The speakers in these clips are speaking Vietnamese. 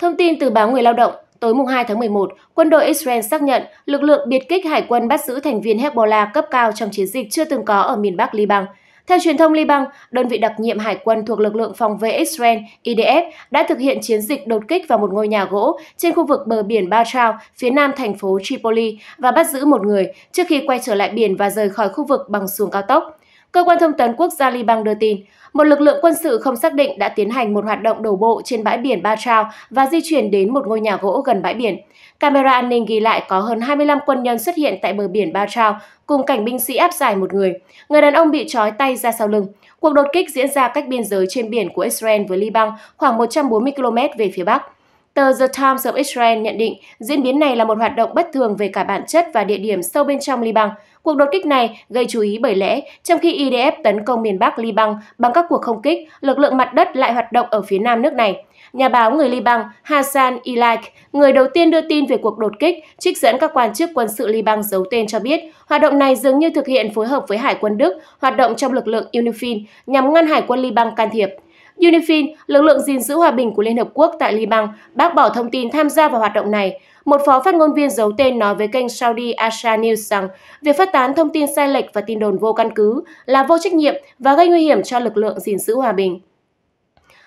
Thông tin từ báo Người Lao động, tối mùng 2 tháng 11, quân đội Israel xác nhận lực lượng biệt kích hải quân bắt giữ thành viên Hezbollah cấp cao trong chiến dịch chưa từng có ở miền Bắc Liban. Theo truyền thông Liban, đơn vị đặc nhiệm hải quân thuộc lực lượng phòng vệ Israel IDF đã thực hiện chiến dịch đột kích vào một ngôi nhà gỗ trên khu vực bờ biển Batrao, phía nam thành phố Tripoli và bắt giữ một người trước khi quay trở lại biển và rời khỏi khu vực bằng xuồng cao tốc. Cơ quan thông tấn quốc gia Liban đưa tin, một lực lượng quân sự không xác định đã tiến hành một hoạt động đổ bộ trên bãi biển Ba Trao và di chuyển đến một ngôi nhà gỗ gần bãi biển. Camera an ninh ghi lại có hơn 25 quân nhân xuất hiện tại bờ biển Ba Trao cùng cảnh binh sĩ áp giải một người. Người đàn ông bị trói tay ra sau lưng. Cuộc đột kích diễn ra cách biên giới trên biển của Israel với Liban khoảng 140 km về phía bắc. Tờ The Times of Israel nhận định diễn biến này là một hoạt động bất thường về cả bản chất và địa điểm sâu bên trong Liban – Cuộc đột kích này gây chú ý bởi lẽ trong khi IDF tấn công miền Bắc Liban bằng các cuộc không kích, lực lượng mặt đất lại hoạt động ở phía nam nước này. Nhà báo người Liban Hassan Ilaik, người đầu tiên đưa tin về cuộc đột kích, trích dẫn các quan chức quân sự Liban giấu tên cho biết, hoạt động này dường như thực hiện phối hợp với Hải quân Đức, hoạt động trong lực lượng UNIFIL nhằm ngăn Hải quân Liban can thiệp. UNIFIL, lực lượng gìn giữ hòa bình của Liên Hợp Quốc tại Liban, bác bỏ thông tin tham gia vào hoạt động này. Một phó phát ngôn viên giấu tên nói với kênh Saudi Asha News rằng việc phát tán thông tin sai lệch và tin đồn vô căn cứ là vô trách nhiệm và gây nguy hiểm cho lực lượng gìn giữ hòa bình.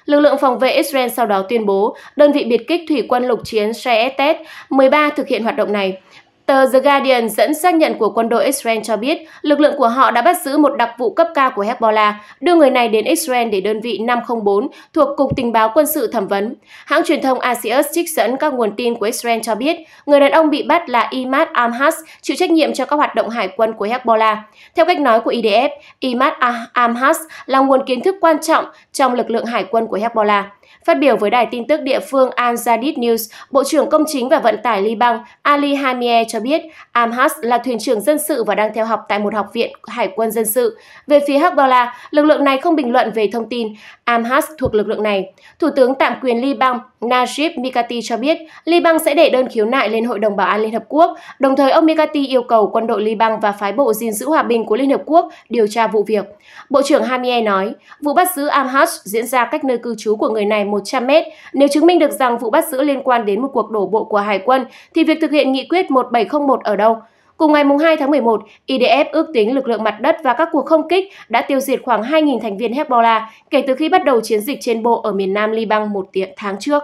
Lực lượng phòng vệ Israel sau đó tuyên bố đơn vị biệt kích thủy quân lục chiến Shaetet 13 thực hiện hoạt động này. Tờ The Guardian dẫn xác nhận của quân đội Israel cho biết lực lượng của họ đã bắt giữ một đặc vụ cấp cao của Hezbollah, đưa người này đến Israel để đơn vị 504 thuộc Cục Tình báo Quân sự thẩm vấn. Hãng truyền thông Asius trích dẫn các nguồn tin của Israel cho biết người đàn ông bị bắt là Imad Amhas, chịu trách nhiệm cho các hoạt động hải quân của Hezbollah. Theo cách nói của IDF, e Imad Amhas là nguồn kiến thức quan trọng trong lực lượng hải quân của Hezbollah. Phát biểu với đài tin tức địa phương Al Jadid News, Bộ trưởng Công chính và Vận tải Liban Ali Hamie cho biết Amhas là thuyền trưởng dân sự và đang theo học tại một học viện Hải quân dân sự. Về phía Hezbollah, lực lượng này không bình luận về thông tin Amhas thuộc lực lượng này. Thủ tướng tạm quyền Liban Najib Mikati cho biết Liban sẽ để đơn khiếu nại lên Hội đồng Bảo an Liên Hợp Quốc, đồng thời ông Mikati yêu cầu quân đội Liban và phái bộ gìn giữ hòa bình của Liên Hợp Quốc điều tra vụ việc. Bộ trưởng Hamier nói, vụ bắt giữ Amhas diễn ra cách nơi cư trú của người này 100 mét. Nếu chứng minh được rằng vụ bắt giữ liên quan đến một cuộc đổ bộ của Hải quân, thì việc thực hiện nghị quyết 1701 ở đâu? Cùng ngày 2 tháng 11, IDF ước tính lực lượng mặt đất và các cuộc không kích đã tiêu diệt khoảng 2.000 thành viên Hezbollah kể từ khi bắt đầu chiến dịch trên bộ ở miền nam Liban một tháng trước.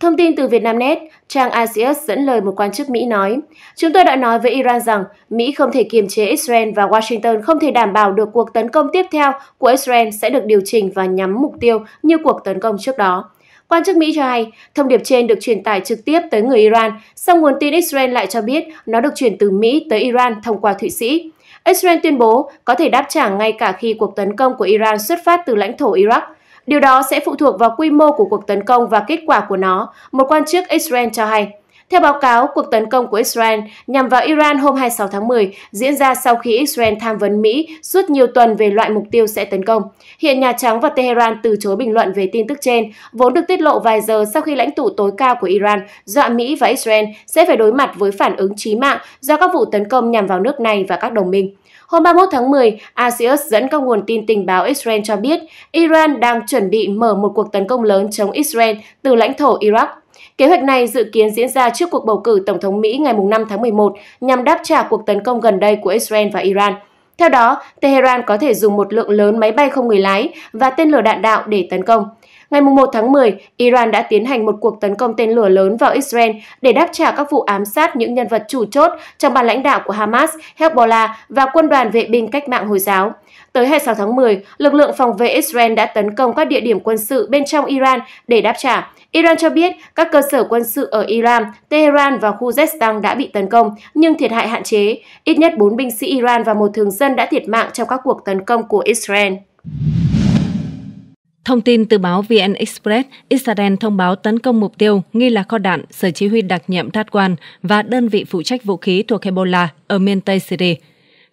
Thông tin từ Vietnamnet, trang ACS dẫn lời một quan chức Mỹ nói, Chúng tôi đã nói với Iran rằng Mỹ không thể kiềm chế Israel và Washington không thể đảm bảo được cuộc tấn công tiếp theo của Israel sẽ được điều chỉnh và nhắm mục tiêu như cuộc tấn công trước đó. Quan chức Mỹ cho hay, thông điệp trên được truyền tải trực tiếp tới người Iran, song nguồn tin Israel lại cho biết nó được chuyển từ Mỹ tới Iran thông qua Thụy Sĩ. Israel tuyên bố có thể đáp trả ngay cả khi cuộc tấn công của Iran xuất phát từ lãnh thổ Iraq. Điều đó sẽ phụ thuộc vào quy mô của cuộc tấn công và kết quả của nó, một quan chức Israel cho hay. Theo báo cáo, cuộc tấn công của Israel nhằm vào Iran hôm 26 tháng 10 diễn ra sau khi Israel tham vấn Mỹ suốt nhiều tuần về loại mục tiêu sẽ tấn công. Hiện Nhà Trắng và Tehran từ chối bình luận về tin tức trên, vốn được tiết lộ vài giờ sau khi lãnh tụ tối cao của Iran dọa Mỹ và Israel sẽ phải đối mặt với phản ứng chí mạng do các vụ tấn công nhằm vào nước này và các đồng minh. Hôm 31 tháng 10, Asius dẫn các nguồn tin tình báo Israel cho biết Iran đang chuẩn bị mở một cuộc tấn công lớn chống Israel từ lãnh thổ Iraq. Kế hoạch này dự kiến diễn ra trước cuộc bầu cử Tổng thống Mỹ ngày 5 tháng 11 nhằm đáp trả cuộc tấn công gần đây của Israel và Iran. Theo đó, Tehran có thể dùng một lượng lớn máy bay không người lái và tên lửa đạn đạo để tấn công. Ngày 1 tháng 10, Iran đã tiến hành một cuộc tấn công tên lửa lớn vào Israel để đáp trả các vụ ám sát những nhân vật chủ chốt trong ban lãnh đạo của Hamas, Hezbollah và quân đoàn vệ binh cách mạng Hồi giáo. Tới 26 tháng 10, lực lượng phòng vệ Israel đã tấn công các địa điểm quân sự bên trong Iran để đáp trả. Iran cho biết các cơ sở quân sự ở Iran, Tehran và khu Zestan đã bị tấn công, nhưng thiệt hại hạn chế. Ít nhất 4 binh sĩ Iran và một thường dân đã thiệt mạng trong các cuộc tấn công của Israel. Thông tin từ báo VN Express, Israel thông báo tấn công mục tiêu nghi là kho đạn, sở chỉ huy đặc nhiệm Tatwan và đơn vị phụ trách vũ khí thuộc Hezbollah ở miền Tây Syria.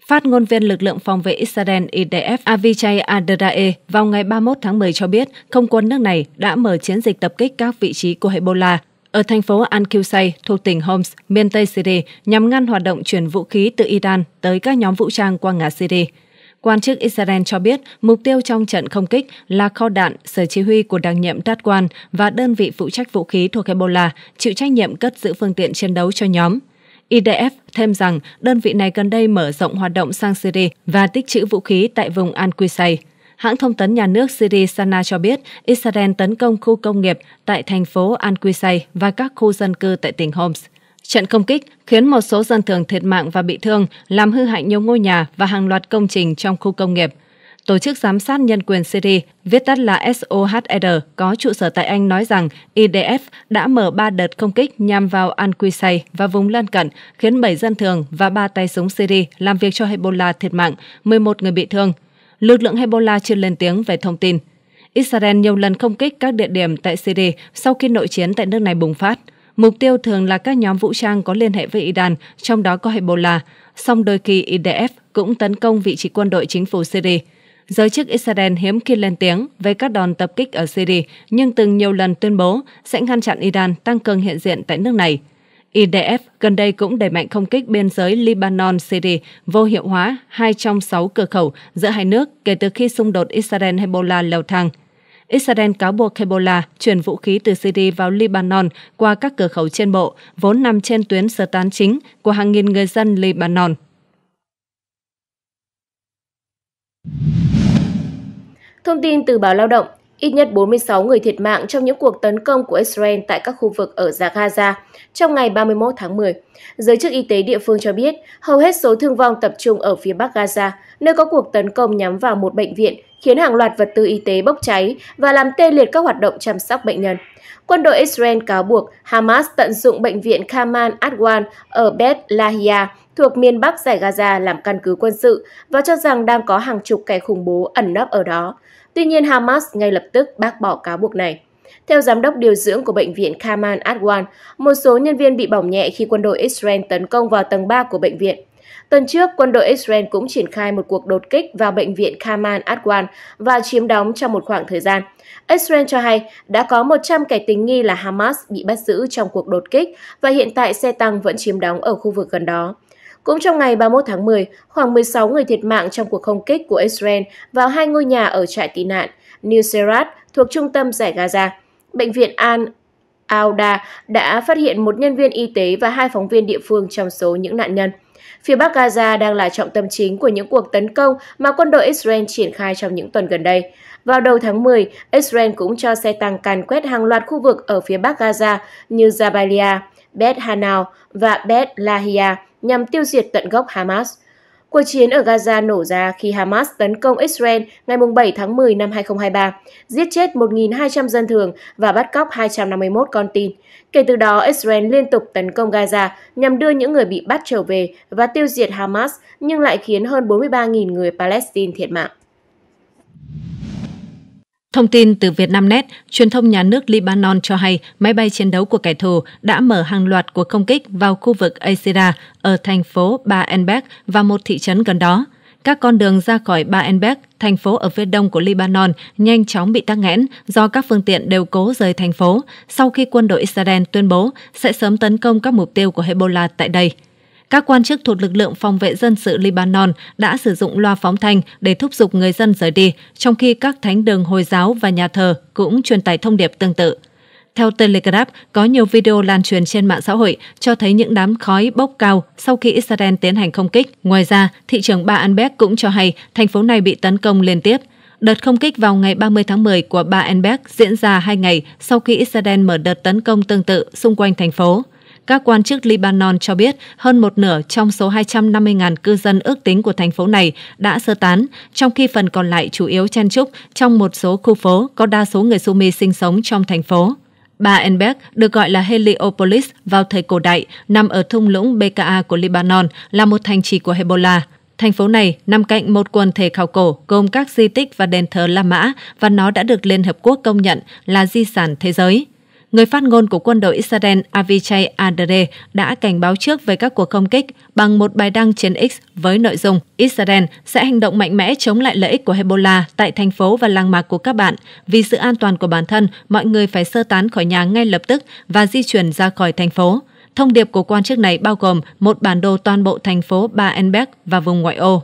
Phát ngôn viên lực lượng phòng vệ Israel IDF Avichai Adarae vào ngày 31 tháng 10 cho biết không quân nước này đã mở chiến dịch tập kích các vị trí của Hezbollah ở thành phố al qusay thuộc tỉnh Homs, miền Tây Syria, nhằm ngăn hoạt động chuyển vũ khí từ Iran tới các nhóm vũ trang qua ngã Syria. Quan chức Israel cho biết mục tiêu trong trận không kích là kho đạn, sở chỉ huy của đặc nhiệm Tatwan và đơn vị phụ trách vũ khí thuộc Hezbollah chịu trách nhiệm cất giữ phương tiện chiến đấu cho nhóm. IDF thêm rằng đơn vị này gần đây mở rộng hoạt động sang Syria và tích trữ vũ khí tại vùng Al-Qusair. Hãng thông tấn nhà nước Syria Sana cho biết Israel tấn công khu công nghiệp tại thành phố Al-Qusair và các khu dân cư tại tỉnh Homs. Trận công kích khiến một số dân thường thiệt mạng và bị thương, làm hư hại nhiều ngôi nhà và hàng loạt công trình trong khu công nghiệp. Tổ chức Giám sát Nhân quyền Syria, viết tắt là SOHR, e có trụ sở tại Anh nói rằng IDF đã mở 3 đợt không kích nhằm vào Al-Qusay và vùng lân cận, khiến 7 dân thường và 3 tay súng Syria làm việc cho Hezbollah thiệt mạng, 11 người bị thương. Lực lượng Hezbollah chưa lên tiếng về thông tin. Israel nhiều lần không kích các địa điểm tại Syria sau khi nội chiến tại nước này bùng phát – Mục tiêu thường là các nhóm vũ trang có liên hệ với Iran, trong đó có Hezbollah, song đôi khi IDF cũng tấn công vị trí quân đội chính phủ Syria. Giới chức Israel hiếm khi lên tiếng về các đòn tập kích ở Syria, nhưng từng nhiều lần tuyên bố sẽ ngăn chặn Iran tăng cường hiện diện tại nước này. IDF gần đây cũng đẩy mạnh không kích biên giới Libanon-Syria, vô hiệu hóa hai trong sáu cửa khẩu giữa hai nước kể từ khi xung đột Israel-Hezbollah leo thang. Israel cáo buộc Hezbollah chuyển vũ khí từ Syria vào Lebanon qua các cửa khẩu trên bộ, vốn nằm trên tuyến sơ tán chính của hàng nghìn người dân Lebanon. Thông tin từ báo Lao động, Ít nhất 46 người thiệt mạng trong những cuộc tấn công của Israel tại các khu vực ở giải Gaza trong ngày 31 tháng 10. Giới chức y tế địa phương cho biết, hầu hết số thương vong tập trung ở phía bắc Gaza, nơi có cuộc tấn công nhắm vào một bệnh viện, khiến hàng loạt vật tư y tế bốc cháy và làm tê liệt các hoạt động chăm sóc bệnh nhân. Quân đội Israel cáo buộc Hamas tận dụng bệnh viện Kamal Adwan ở Bet Lahia thuộc miền Bắc giải Gaza làm căn cứ quân sự và cho rằng đang có hàng chục kẻ khủng bố ẩn nấp ở đó. Tuy nhiên, Hamas ngay lập tức bác bỏ cáo buộc này. Theo giám đốc điều dưỡng của bệnh viện kaman Adwan, một số nhân viên bị bỏng nhẹ khi quân đội Israel tấn công vào tầng 3 của bệnh viện. Tuần trước, quân đội Israel cũng triển khai một cuộc đột kích vào bệnh viện kaman Adwan và chiếm đóng trong một khoảng thời gian. Israel cho hay đã có 100 kẻ tình nghi là Hamas bị bắt giữ trong cuộc đột kích và hiện tại xe tăng vẫn chiếm đóng ở khu vực gần đó. Cũng trong ngày 31 tháng 10, khoảng 16 người thiệt mạng trong cuộc không kích của Israel vào hai ngôi nhà ở trại tị nạn New Serat thuộc trung tâm giải Gaza. Bệnh viện Al Auda đã phát hiện một nhân viên y tế và hai phóng viên địa phương trong số những nạn nhân. Phía Bắc Gaza đang là trọng tâm chính của những cuộc tấn công mà quân đội Israel triển khai trong những tuần gần đây. Vào đầu tháng 10, Israel cũng cho xe tăng càn quét hàng loạt khu vực ở phía Bắc Gaza như Jabalia, Bet Hanal và Bet Lahia nhằm tiêu diệt tận gốc Hamas. Cuộc chiến ở Gaza nổ ra khi Hamas tấn công Israel ngày 7 tháng 10 năm 2023, giết chết 1.200 dân thường và bắt cóc 251 con tin. Kể từ đó, Israel liên tục tấn công Gaza nhằm đưa những người bị bắt trở về và tiêu diệt Hamas nhưng lại khiến hơn 43.000 người Palestine thiệt mạng. Thông tin từ Vietnamnet, truyền thông nhà nước Libanon cho hay máy bay chiến đấu của kẻ thù đã mở hàng loạt cuộc không kích vào khu vực Asira ở thành phố Baalbek và một thị trấn gần đó. Các con đường ra khỏi Baalbek, thành phố ở phía đông của Libanon, nhanh chóng bị tắc nghẽn do các phương tiện đều cố rời thành phố sau khi quân đội Israel tuyên bố sẽ sớm tấn công các mục tiêu của Hezbollah tại đây các quan chức thuộc lực lượng phòng vệ dân sự Libanon đã sử dụng loa phóng thanh để thúc giục người dân rời đi, trong khi các thánh đường Hồi giáo và nhà thờ cũng truyền tải thông điệp tương tự. Theo Telegraph, có nhiều video lan truyền trên mạng xã hội cho thấy những đám khói bốc cao sau khi Israel tiến hành không kích. Ngoài ra, thị trưởng Ba Anbeck cũng cho hay thành phố này bị tấn công liên tiếp. Đợt không kích vào ngày 30 tháng 10 của Ba Anbeck diễn ra hai ngày sau khi Israel mở đợt tấn công tương tự xung quanh thành phố. Các quan chức Libanon cho biết hơn một nửa trong số 250.000 cư dân ước tính của thành phố này đã sơ tán, trong khi phần còn lại chủ yếu chen trúc trong một số khu phố có đa số người Sumi sinh sống trong thành phố. Baalbek được gọi là Heliopolis vào thời cổ đại, nằm ở thung lũng BKA của Libanon, là một thành trì của Hezbollah. Thành phố này nằm cạnh một quần thể khảo cổ gồm các di tích và đền thờ La Mã và nó đã được Liên Hợp Quốc công nhận là di sản thế giới người phát ngôn của quân đội Israel Avichai Adare đã cảnh báo trước về các cuộc không kích bằng một bài đăng trên X với nội dung Israel sẽ hành động mạnh mẽ chống lại lợi ích của Hezbollah tại thành phố và làng mạc của các bạn. Vì sự an toàn của bản thân, mọi người phải sơ tán khỏi nhà ngay lập tức và di chuyển ra khỏi thành phố. Thông điệp của quan chức này bao gồm một bản đồ toàn bộ thành phố Baenberg và vùng ngoại ô.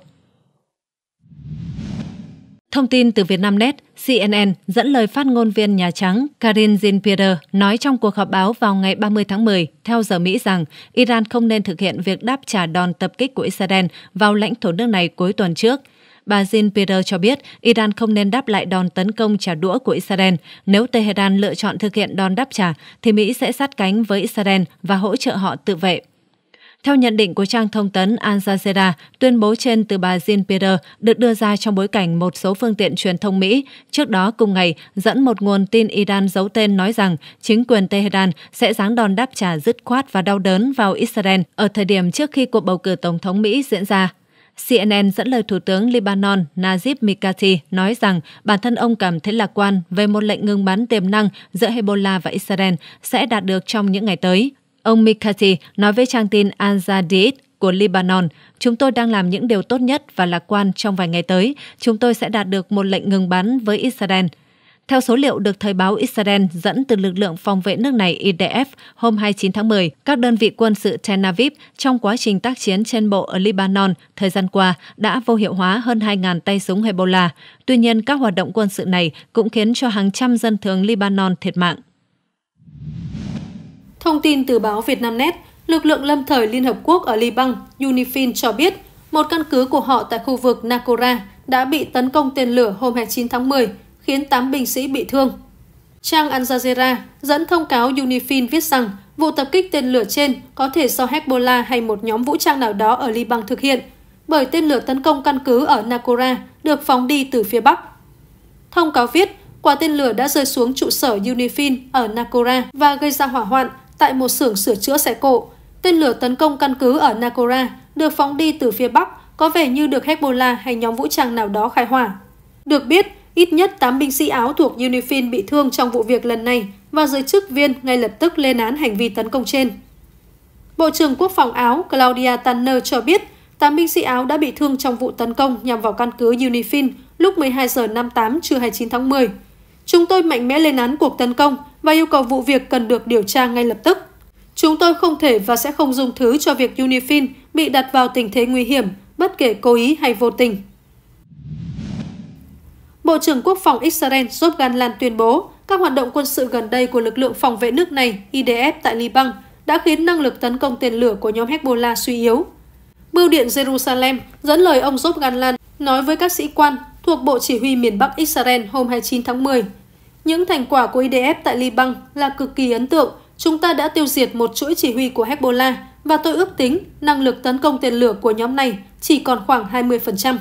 Thông tin từ Vietnamnet, CNN dẫn lời phát ngôn viên Nhà Trắng Karin Jean-Pierre nói trong cuộc họp báo vào ngày 30 tháng 10 theo giờ Mỹ rằng Iran không nên thực hiện việc đáp trả đòn tập kích của Israel vào lãnh thổ nước này cuối tuần trước. Bà Jean-Pierre cho biết Iran không nên đáp lại đòn tấn công trả đũa của Israel. Nếu Tehran lựa chọn thực hiện đòn đáp trả, thì Mỹ sẽ sát cánh với Israel và hỗ trợ họ tự vệ. Theo nhận định của trang thông tấn Al Jazeera, tuyên bố trên từ bà Jean Pierre được đưa ra trong bối cảnh một số phương tiện truyền thông Mỹ trước đó cùng ngày dẫn một nguồn tin Iran giấu tên nói rằng chính quyền Tehran sẽ giáng đòn đáp trả dứt khoát và đau đớn vào Israel ở thời điểm trước khi cuộc bầu cử tổng thống Mỹ diễn ra. CNN dẫn lời Thủ tướng Lebanon Najib Mikati nói rằng bản thân ông cảm thấy lạc quan về một lệnh ngừng bắn tiềm năng giữa Hezbollah và Israel sẽ đạt được trong những ngày tới. Ông Mikati nói với trang tin al Jadid của Lebanon, chúng tôi đang làm những điều tốt nhất và lạc quan trong vài ngày tới, chúng tôi sẽ đạt được một lệnh ngừng bắn với Israel. Theo số liệu được thời báo Israel dẫn từ lực lượng phòng vệ nước này IDF hôm 29 tháng 10, các đơn vị quân sự Tel Aviv trong quá trình tác chiến trên bộ ở Lebanon thời gian qua đã vô hiệu hóa hơn 2.000 tay súng Hezbollah. Tuy nhiên, các hoạt động quân sự này cũng khiến cho hàng trăm dân thường Lebanon thiệt mạng. Thông tin từ báo Vietnamnet, lực lượng lâm thời Liên Hợp Quốc ở Liban, UNIFIL cho biết một căn cứ của họ tại khu vực Nakora đã bị tấn công tên lửa hôm 29 tháng 10, khiến 8 binh sĩ bị thương. Trang Al Jazeera dẫn thông cáo UNIFIL viết rằng vụ tập kích tên lửa trên có thể do Hezbollah hay một nhóm vũ trang nào đó ở Liban thực hiện, bởi tên lửa tấn công căn cứ ở Nakora được phóng đi từ phía Bắc. Thông cáo viết, quả tên lửa đã rơi xuống trụ sở UNIFIL ở Nakora và gây ra hỏa hoạn, tại một xưởng sửa chữa xe cộ. Tên lửa tấn công căn cứ ở Nakora được phóng đi từ phía Bắc, có vẻ như được Hezbollah hay nhóm vũ trang nào đó khai hỏa. Được biết, ít nhất 8 binh sĩ Áo thuộc UNIFIL bị thương trong vụ việc lần này và giới chức viên ngay lập tức lên án hành vi tấn công trên. Bộ trưởng Quốc phòng Áo Claudia Tanner cho biết 8 binh sĩ Áo đã bị thương trong vụ tấn công nhằm vào căn cứ UNIFIL lúc 12 giờ 58 trưa 29 tháng 10. Chúng tôi mạnh mẽ lên án cuộc tấn công và yêu cầu vụ việc cần được điều tra ngay lập tức. Chúng tôi không thể và sẽ không dùng thứ cho việc Unifin bị đặt vào tình thế nguy hiểm, bất kể cố ý hay vô tình. Bộ trưởng Quốc phòng Israel Job Ganlan tuyên bố các hoạt động quân sự gần đây của lực lượng phòng vệ nước này IDF tại Liban đã khiến năng lực tấn công tên lửa của nhóm Hezbollah suy yếu. Bưu điện Jerusalem dẫn lời ông Job Ganlan nói với các sĩ quan thuộc Bộ Chỉ huy miền Bắc Israel hôm 29 tháng 10. Những thành quả của IDF tại Liban là cực kỳ ấn tượng. Chúng ta đã tiêu diệt một chuỗi chỉ huy của Hezbollah và tôi ước tính năng lực tấn công tên lửa của nhóm này chỉ còn khoảng 20%.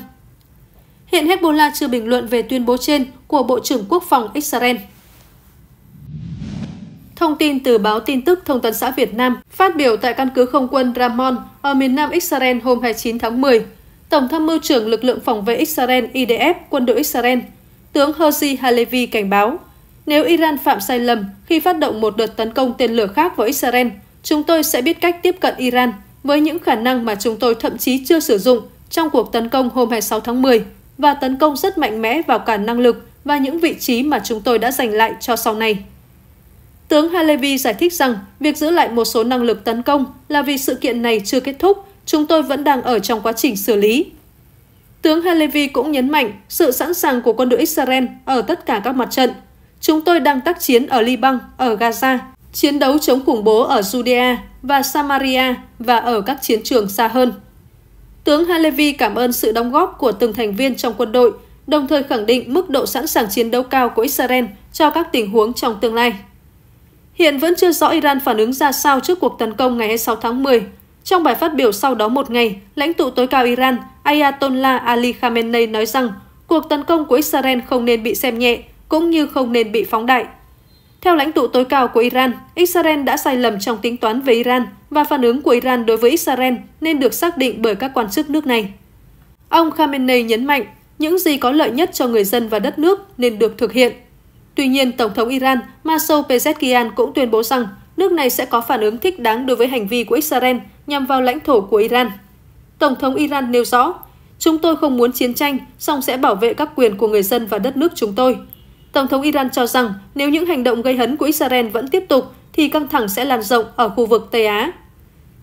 Hiện Hezbollah chưa bình luận về tuyên bố trên của Bộ trưởng Quốc phòng Israel. Thông tin từ báo tin tức Thông tấn xã Việt Nam phát biểu tại căn cứ không quân Ramon ở miền nam Israel hôm 29 tháng 10, Tổng tham mưu trưởng lực lượng phòng vệ Israel IDF, quân đội Israel, tướng Hozi Halevi cảnh báo, nếu Iran phạm sai lầm khi phát động một đợt tấn công tên lửa khác vào Israel, chúng tôi sẽ biết cách tiếp cận Iran với những khả năng mà chúng tôi thậm chí chưa sử dụng trong cuộc tấn công hôm 26 tháng 10 và tấn công rất mạnh mẽ vào cả năng lực và những vị trí mà chúng tôi đã giành lại cho sau này. Tướng Halevi giải thích rằng việc giữ lại một số năng lực tấn công là vì sự kiện này chưa kết thúc Chúng tôi vẫn đang ở trong quá trình xử lý. Tướng Halevi cũng nhấn mạnh sự sẵn sàng của quân đội Israel ở tất cả các mặt trận. Chúng tôi đang tác chiến ở Liban, ở Gaza, chiến đấu chống khủng bố ở Judea và Samaria và ở các chiến trường xa hơn. Tướng Halevi cảm ơn sự đóng góp của từng thành viên trong quân đội, đồng thời khẳng định mức độ sẵn sàng chiến đấu cao của Israel cho các tình huống trong tương lai. Hiện vẫn chưa rõ Iran phản ứng ra sao trước cuộc tấn công ngày 26 tháng 10 trong bài phát biểu sau đó một ngày, lãnh tụ tối cao Iran Ayatollah Ali Khamenei nói rằng cuộc tấn công của Israel không nên bị xem nhẹ, cũng như không nên bị phóng đại. Theo lãnh tụ tối cao của Iran, Israel đã sai lầm trong tính toán về Iran và phản ứng của Iran đối với Israel nên được xác định bởi các quan chức nước này. Ông Khamenei nhấn mạnh, những gì có lợi nhất cho người dân và đất nước nên được thực hiện. Tuy nhiên, Tổng thống Iran Masoud Pezeshkian cũng tuyên bố rằng nước này sẽ có phản ứng thích đáng đối với hành vi của Israel nhằm vào lãnh thổ của Iran. Tổng thống Iran nêu rõ, chúng tôi không muốn chiến tranh, song sẽ bảo vệ các quyền của người dân và đất nước chúng tôi. Tổng thống Iran cho rằng nếu những hành động gây hấn của Israel vẫn tiếp tục, thì căng thẳng sẽ lan rộng ở khu vực Tây Á.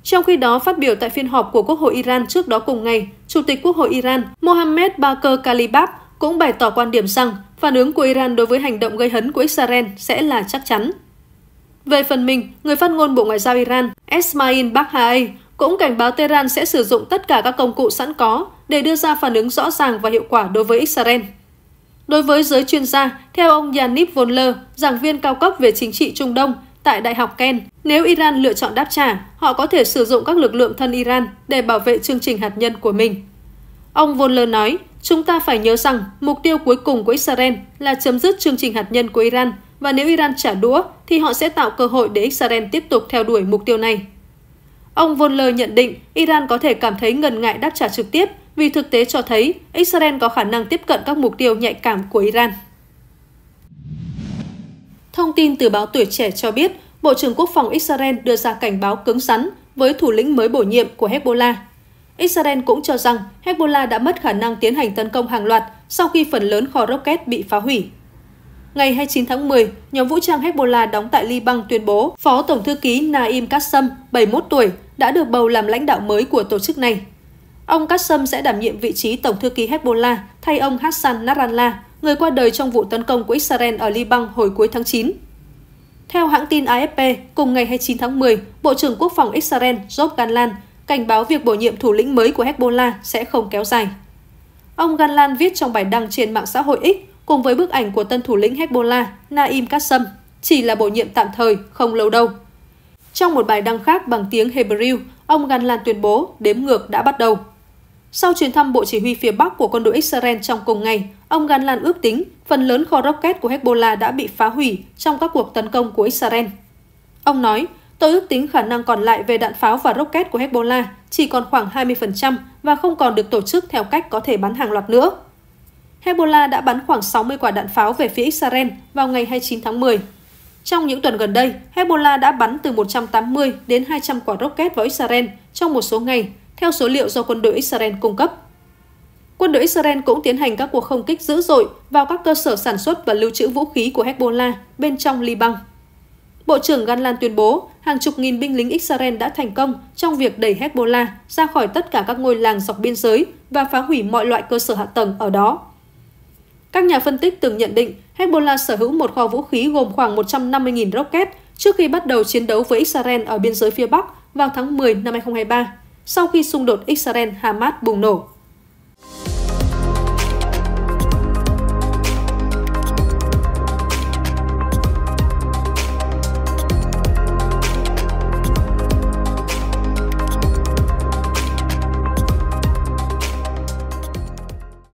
Trong khi đó, phát biểu tại phiên họp của Quốc hội Iran trước đó cùng ngày, Chủ tịch Quốc hội Iran Mohammed Bakr Kalibab cũng bày tỏ quan điểm rằng phản ứng của Iran đối với hành động gây hấn của Israel sẽ là chắc chắn. Về phần mình, người phát ngôn Bộ Ngoại giao Iran Esmail Bakhai cũng cảnh báo Tehran sẽ sử dụng tất cả các công cụ sẵn có để đưa ra phản ứng rõ ràng và hiệu quả đối với Israel. Đối với giới chuyên gia, theo ông Yannick Vonler, giảng viên cao cấp về chính trị Trung Đông tại Đại học Ken, nếu Iran lựa chọn đáp trả, họ có thể sử dụng các lực lượng thân Iran để bảo vệ chương trình hạt nhân của mình. Ông Vonler nói, chúng ta phải nhớ rằng mục tiêu cuối cùng của Israel là chấm dứt chương trình hạt nhân của Iran – và nếu Iran trả đũa thì họ sẽ tạo cơ hội để Israel tiếp tục theo đuổi mục tiêu này. Ông Voller nhận định Iran có thể cảm thấy ngần ngại đáp trả trực tiếp vì thực tế cho thấy Israel có khả năng tiếp cận các mục tiêu nhạy cảm của Iran. Thông tin từ báo Tuổi Trẻ cho biết, Bộ trưởng Quốc phòng Israel đưa ra cảnh báo cứng rắn với thủ lĩnh mới bổ nhiệm của Hezbollah. Israel cũng cho rằng Hezbollah đã mất khả năng tiến hành tấn công hàng loạt sau khi phần lớn kho rocket bị phá hủy. Ngày 29 tháng 10, nhóm vũ trang Hezbollah đóng tại Liban tuyên bố Phó Tổng thư ký Naim Kassam, 71 tuổi, đã được bầu làm lãnh đạo mới của tổ chức này. Ông Kassam sẽ đảm nhiệm vị trí Tổng thư ký Hezbollah thay ông Hassan Nasrallah, người qua đời trong vụ tấn công của Israel ở Liban hồi cuối tháng 9. Theo hãng tin AFP, cùng ngày 29 tháng 10, Bộ trưởng Quốc phòng Israel Job Gallant cảnh báo việc bổ nhiệm thủ lĩnh mới của Hezbollah sẽ không kéo dài. Ông Gallant viết trong bài đăng trên mạng xã hội X cùng với bức ảnh của tân thủ lĩnh Hezbollah Naim Kassam, chỉ là bổ nhiệm tạm thời, không lâu đâu. Trong một bài đăng khác bằng tiếng Hebrew, ông Ganlan tuyên bố đếm ngược đã bắt đầu. Sau chuyến thăm Bộ Chỉ huy phía Bắc của quân đội Israel trong cùng ngày, ông Ganlan ước tính phần lớn kho rocket của Hezbollah đã bị phá hủy trong các cuộc tấn công của Israel. Ông nói, tôi ước tính khả năng còn lại về đạn pháo và rocket của Hezbollah chỉ còn khoảng 20% và không còn được tổ chức theo cách có thể bắn hàng loạt nữa. Hezbollah đã bắn khoảng 60 quả đạn pháo về phía Israel vào ngày 29 tháng 10. Trong những tuần gần đây, Hezbollah đã bắn từ 180 đến 200 quả rocket vào Israel trong một số ngày, theo số liệu do quân đội Israel cung cấp. Quân đội Israel cũng tiến hành các cuộc không kích dữ dội vào các cơ sở sản xuất và lưu trữ vũ khí của Hezbollah bên trong Liban. Bộ trưởng Ganlan tuyên bố hàng chục nghìn binh lính Israel đã thành công trong việc đẩy Hezbollah ra khỏi tất cả các ngôi làng dọc biên giới và phá hủy mọi loại cơ sở hạ tầng ở đó các nhà phân tích từng nhận định Hezbollah sở hữu một kho vũ khí gồm khoảng 150.000 rocket trước khi bắt đầu chiến đấu với Israel ở biên giới phía Bắc vào tháng 10 năm 2023, sau khi xung đột Israel-Hamas bùng nổ.